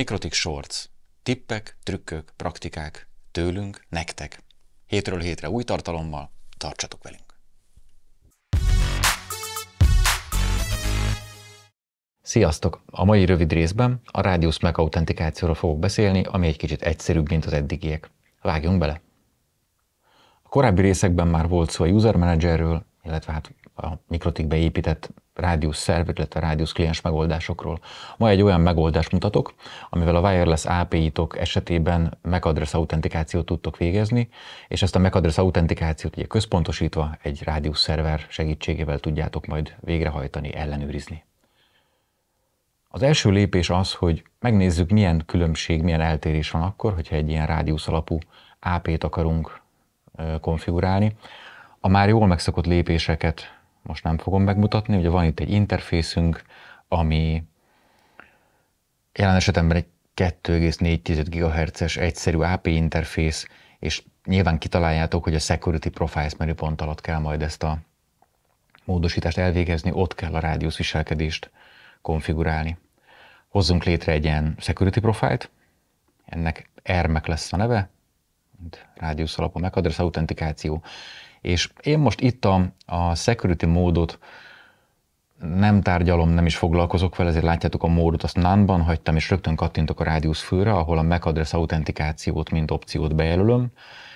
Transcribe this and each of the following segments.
Mikrotik Shorts. Tippek, trükkök, praktikák. Tőlünk, nektek. Hétről hétre új tartalommal. Tartsatok velünk! Sziasztok! A mai rövid részben a Rádiusz megautentikációról fogok beszélni, ami egy kicsit egyszerűbb, mint az eddigiek. Vágjunk bele! A korábbi részekben már volt szó a User Managerről, illetve hát a Mikrotik beépített rádius szervet, illetve rádius kliens megoldásokról. Ma egy olyan megoldást mutatok, amivel a wireless API-tok esetében MAC address autentikációt tudtok végezni, és ezt a MAC address autentikációt ugye központosítva egy rádius szerver segítségével tudjátok majd végrehajtani, ellenőrizni. Az első lépés az, hogy megnézzük, milyen különbség, milyen eltérés van akkor, hogyha egy ilyen rádiusz alapú AP-t akarunk konfigurálni. A már jól megszokott lépéseket most nem fogom megmutatni, ugye van itt egy interfészünk, ami jelen esetemben egy 2,4 GHz-es egyszerű AP interfész, és nyilván kitaláljátok, hogy a Security Profiles menüpont alatt kell majd ezt a módosítást elvégezni, ott kell a rádiusz viselkedést konfigurálni. Hozzunk létre egy ilyen Security Profile-t, ennek ermek lesz a neve, rádiusz alapon meghatároz autentikáció. És én most itt a, a security módot nem tárgyalom, nem is foglalkozok vele, ezért látjátok a módot, azt nánban hagytam, és rögtön kattintok a rádiusz főre, ahol a MAC address autentikációt, mint opciót bejelölöm,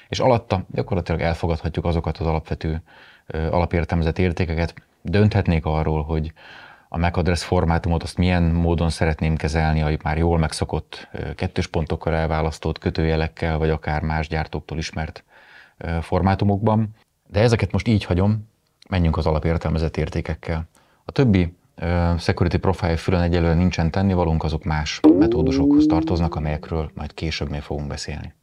és alatta gyakorlatilag elfogadhatjuk azokat az alapvető alapértelmezett értékeket. Dönthetnék arról, hogy a MAC address formátumot, azt milyen módon szeretném kezelni, ha már jól megszokott kettős pontokkal elválasztott kötőjelekkel, vagy akár más gyártóktól ismert formátumokban. De ezeket most így hagyom, menjünk az alapértelmezett értékekkel. A többi security profile fülön egyelőre nincsen tennivalónk, azok más metódusokhoz tartoznak, amelyekről majd később még fogunk beszélni.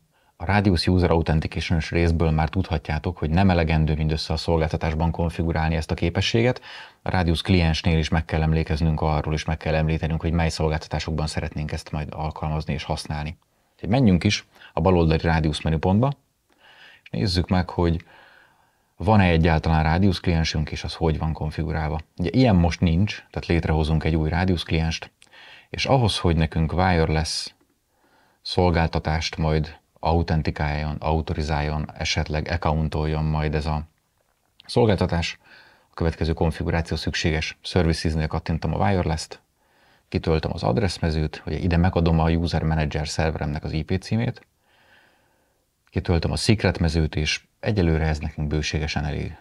A Radius User authentication részből már tudhatjátok, hogy nem elegendő mindössze a szolgáltatásban konfigurálni ezt a képességet. A Radius kliensnél is meg kell emlékeznünk arról, és meg kell említenünk, hogy mely szolgáltatásokban szeretnénk ezt majd alkalmazni és használni. Úgyhogy menjünk is a baloldali Radius menüpontba, és nézzük meg, hogy van-e egyáltalán Radius kliensünk, és az hogy van konfigurálva. Ugye ilyen most nincs, tehát létrehozunk egy új Radius klienst, és ahhoz, hogy nekünk wireless szolgáltatást majd autentikáljon, autorizáljon, esetleg accountoljon majd ez a szolgáltatás. A következő konfiguráció szükséges. Services-nél kattintom a wireless-t, kitöltöm az adresszmezőt, hogy ide megadom a User Manager szerveremnek az IP címét, kitöltöm a secret mezőt, és egyelőre ez nekünk bőségesen elég.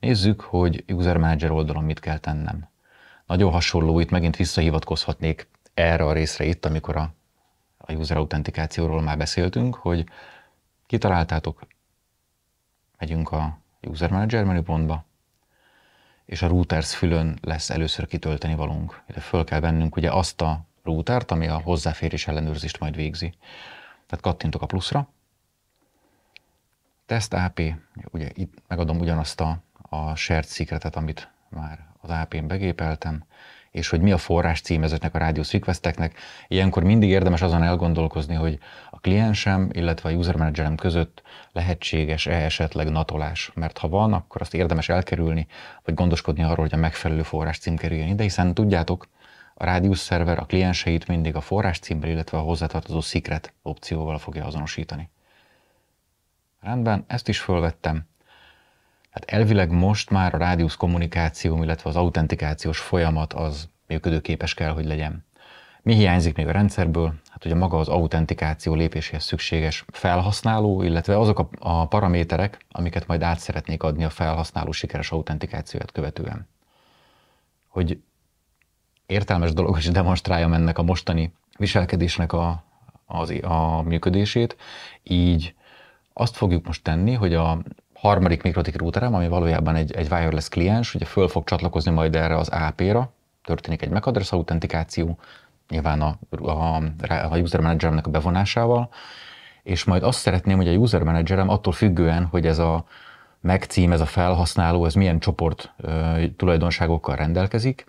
Nézzük, hogy User Manager oldalon mit kell tennem. Nagyon hasonló, itt megint visszahivatkozhatnék erre a részre itt, amikor a a user autentikációról már beszéltünk, hogy kitaláltátok, megyünk a user manager menüpontba, és a routers fülön lesz először kitölteni valunk. Ide föl kell vennünk ugye azt a routert, ami a hozzáférés ellenőrzést majd végzi. Tehát kattintok a pluszra, test AP, ugye itt megadom ugyanazt a, a shared secretet, amit már az AP-n begépeltem, és hogy mi a forrás cím ezeknek a rádiós requesteknek. Ilyenkor mindig érdemes azon elgondolkozni, hogy a kliensem, illetve a user managerem között lehetséges-e esetleg natolás, mert ha van, akkor azt érdemes elkerülni, vagy gondoskodni arról, hogy a megfelelő forrás cím kerüljön ide, hiszen tudjátok, a rádiós szerver a klienseit mindig a forrás címmel, illetve a hozzátartozó secret opcióval fogja azonosítani. Rendben, ezt is fölvettem. Hát elvileg most már a rádiusz kommunikáció, illetve az autentikációs folyamat az működőképes kell, hogy legyen. Mi hiányzik még a rendszerből? Hát ugye maga az autentikáció lépéséhez szükséges felhasználó, illetve azok a, a paraméterek, amiket majd át szeretnék adni a felhasználó sikeres autentikációját követően. Hogy értelmes dolog, is demonstráljam ennek a mostani viselkedésnek a, az, a működését, így azt fogjuk most tenni, hogy a harmadik mikrotik routerem, ami valójában egy, egy wireless kliens, ugye föl fog csatlakozni majd erre az AP-ra, történik egy MAC address autentikáció, nyilván a, a, a user manageremnek a bevonásával, és majd azt szeretném, hogy a user managerem attól függően, hogy ez a MAC cím, ez a felhasználó, ez milyen csoport ö, tulajdonságokkal rendelkezik,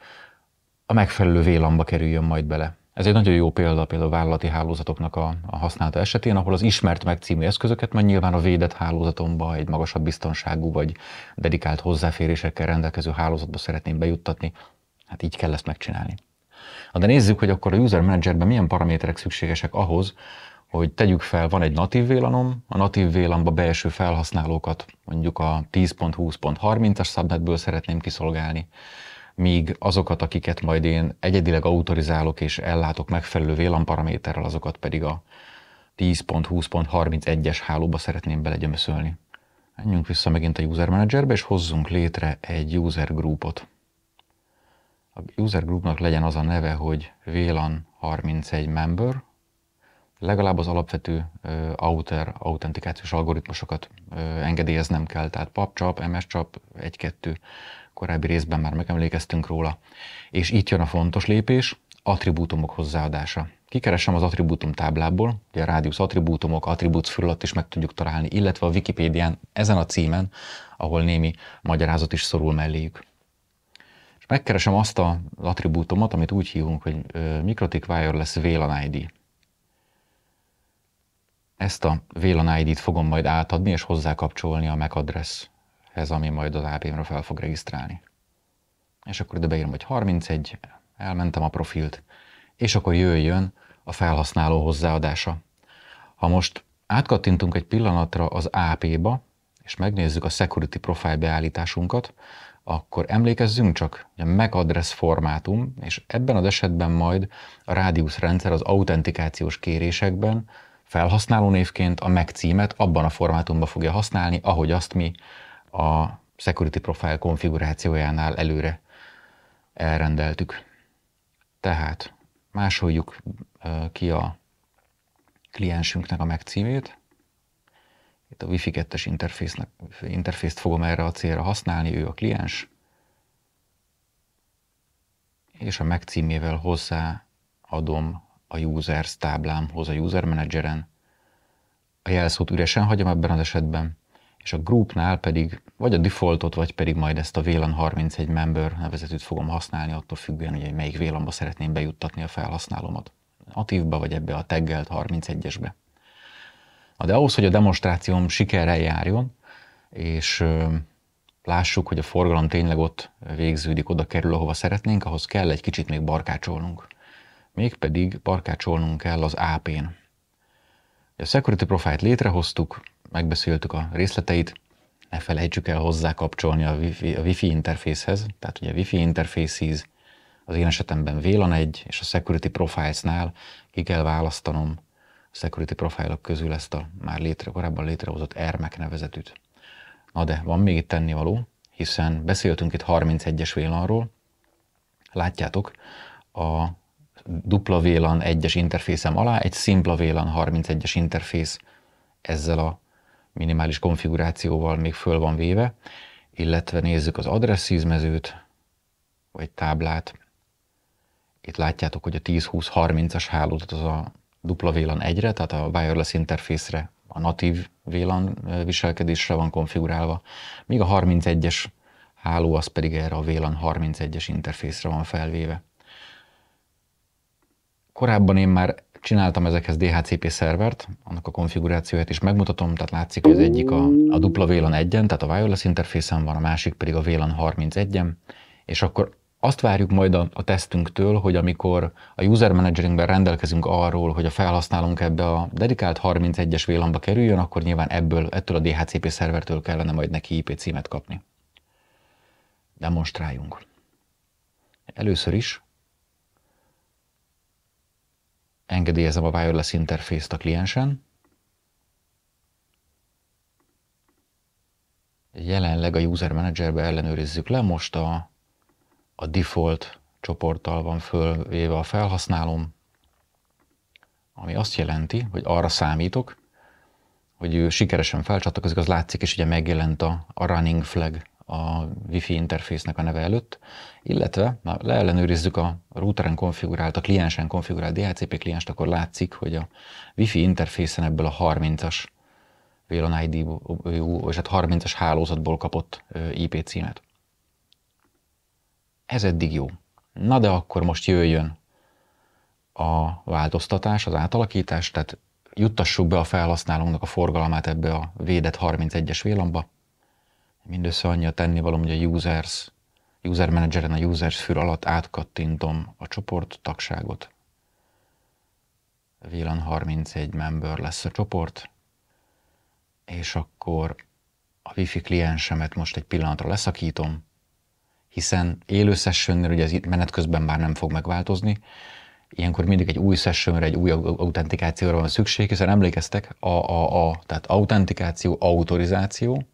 a megfelelő vélamba kerüljön majd bele. Ez egy nagyon jó példa például a vállalati hálózatoknak a, a használata esetén, ahol az ismert meg című eszközöket majd nyilván a védett hálózatomba egy magasabb biztonságú vagy dedikált hozzáférésekkel rendelkező hálózatba szeretném bejuttatni. Hát így kell ezt megcsinálni. Na de nézzük, hogy akkor a user managerben milyen paraméterek szükségesek ahhoz, hogy tegyük fel, van egy natív vélanom, a natív vélanba belső felhasználókat mondjuk a 10.20.30-as subnetből szeretném kiszolgálni míg azokat, akiket majd én egyedileg autorizálok és ellátok megfelelő VLAN paraméterrel, azokat pedig a 10.20.31-es hálóba szeretném belegyömöszölni. Menjünk vissza megint a User Managerbe, és hozzunk létre egy User Groupot. A User Groupnak legyen az a neve, hogy VLAN 31 Member, legalább az alapvető outer autentikációs algoritmusokat engedélyeznem kell, tehát papcsap, MS-csap, 1-2, korábbi részben már megemlékeztünk róla. És itt jön a fontos lépés, attribútumok hozzáadása. Kikeresem az attribútum táblából, ugye a rádiusz attribútumok, attribúts fölött is meg tudjuk találni, illetve a Wikipédián ezen a címen, ahol némi magyarázat is szorul melléjük. És megkeresem azt az attribútumot, amit úgy hívunk, hogy Mikrotik Wireless VLAN ID. Ezt a VLAN id fogom majd átadni és hozzákapcsolni a MAC e adresshez, ami majd az apm ra fel fog regisztrálni. És akkor ide beírom, hogy 31, elmentem a profilt, és akkor jöjjön a felhasználó hozzáadása. Ha most átkattintunk egy pillanatra az AP-ba, és megnézzük a security profile beállításunkat, akkor emlékezzünk csak, hogy a MAC e address formátum, és ebben az esetben majd a rádiusz rendszer az autentikációs kérésekben felhasználó névként a Mac címet abban a formátumban fogja használni, ahogy azt mi a security profile konfigurációjánál előre elrendeltük. Tehát másoljuk ki a kliensünknek a Mac címét. Itt a Wi-Fi 2-es interfészt fogom erre a célra használni, ő a kliens. És a Mac címével hozzáadom a users táblámhoz, a user manageren. A jelszót üresen hagyom ebben az esetben, és a groupnál pedig vagy a defaultot, vagy pedig majd ezt a VLAN 31 member nevezetűt fogom használni, attól függően, hogy melyik VLAN-ba szeretném bejuttatni a felhasználómat. Atívba, vagy ebbe a taggelt 31-esbe. Na de ahhoz, hogy a demonstrációm sikerrel járjon, és lássuk, hogy a forgalom tényleg ott végződik, oda kerül, ahova szeretnénk, ahhoz kell egy kicsit még barkácsolnunk mégpedig parkácsolnunk kell az AP-n. A Security Profile-t létrehoztuk, megbeszéltük a részleteit, ne felejtsük el hozzá kapcsolni a Wi-Fi, a wifi interfészhez, tehát ugye a Wi-Fi interfészhez, az én esetemben VLAN 1, és a Security Profiles-nál ki kell választanom a Security Profile-ok közül ezt a már létre, korábban létrehozott ERMEC nevezetűt. Na de van még itt tennivaló, hiszen beszéltünk itt 31-es VLAN-ról, látjátok, a dupla VLAN 1-es interfészem alá egy szimpla VLAN 31-es interfész ezzel a minimális konfigurációval még föl van véve, illetve nézzük az adresszíz mezőt, vagy táblát. Itt látjátok, hogy a 10-20-30-as hálózat az a dupla VLAN 1-re, tehát a wireless interfészre, a natív VLAN viselkedésre van konfigurálva, míg a 31-es háló az pedig erre a VLAN 31-es interfészre van felvéve. Korábban én már csináltam ezekhez DHCP szervert, annak a konfigurációját is megmutatom, tehát látszik, hogy az egyik a, a dupla VLAN 1-en, tehát a wireless interfészen van, a másik pedig a VLAN 31-en, és akkor azt várjuk majd a, a tesztünktől, hogy amikor a user manageringben rendelkezünk arról, hogy a felhasználónk ebbe a dedikált 31-es vlan kerüljön, akkor nyilván ebből, ettől a DHCP szervertől kellene majd neki IP címet kapni. Demonstráljunk. Először is engedélyezem a wireless interfészt a kliensen. Jelenleg a User Managerbe ellenőrizzük le, most a, a default csoporttal van fölvéve a felhasználom, ami azt jelenti, hogy arra számítok, hogy ő sikeresen felcsatlakozik, az látszik, is, ugye megjelent a, a running flag a Wi-Fi interfésznek a neve előtt, illetve ha leellenőrizzük a routeren konfigurált, a kliensen konfigurált DHCP klienst, akkor látszik, hogy a Wi-Fi interfészen ebből a 30-as VLAN ID, és hát 30-as hálózatból kapott IP címet. Ez eddig jó. Na de akkor most jöjjön a változtatás, az átalakítás, tehát juttassuk be a felhasználónak a forgalmát ebbe a védett 31-es vélamba, mindössze annyi a tennivalom, hogy a users, user manageren a users fül alatt átkattintom a csoport tagságot. VLAN 31 member lesz a csoport, és akkor a wifi kliensemet most egy pillanatra leszakítom, hiszen élő sessionnél ugye ez menet közben már nem fog megváltozni, ilyenkor mindig egy új sessionre, egy új autentikációra van szükség, hiszen emlékeztek, a, a, a tehát autentikáció, autorizáció,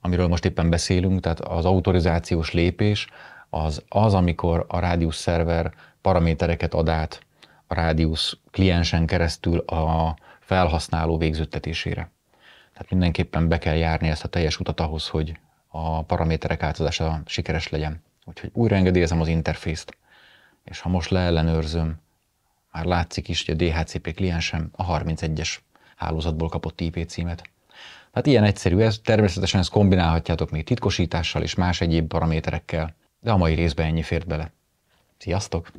amiről most éppen beszélünk, tehát az autorizációs lépés, az az, amikor a rádiusz szerver paramétereket ad át a rádiusz kliensen keresztül a felhasználó végzőttetésére. Tehát mindenképpen be kell járni ezt a teljes utat ahhoz, hogy a paraméterek átadása sikeres legyen. Úgyhogy újra engedélyezem az interfészt, és ha most leellenőrzöm, már látszik is, hogy a DHCP kliensem a 31-es hálózatból kapott IP címet. Hát ilyen egyszerű ez, természetesen ezt kombinálhatjátok még titkosítással és más egyéb paraméterekkel, de a mai részben ennyi fért bele. Sziasztok!